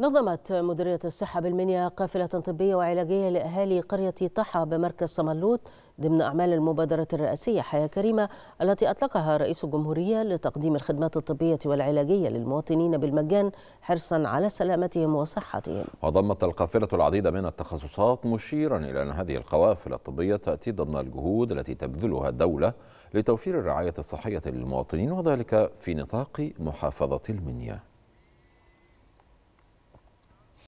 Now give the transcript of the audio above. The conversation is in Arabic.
نظمت مديرية الصحة بالمنيا قافلة طبية وعلاجية لأهالي قرية طحا بمركز صملوت ضمن أعمال المبادرة الرئاسية حياة كريمة التي أطلقها رئيس الجمهورية لتقديم الخدمات الطبية والعلاجية للمواطنين بالمجان حرصا على سلامتهم وصحتهم وضمت القافلة العديد من التخصصات مشيرا إلى أن هذه القوافل الطبية تأتي ضمن الجهود التي تبذلها الدولة لتوفير الرعاية الصحية للمواطنين وذلك في نطاق محافظة المنيا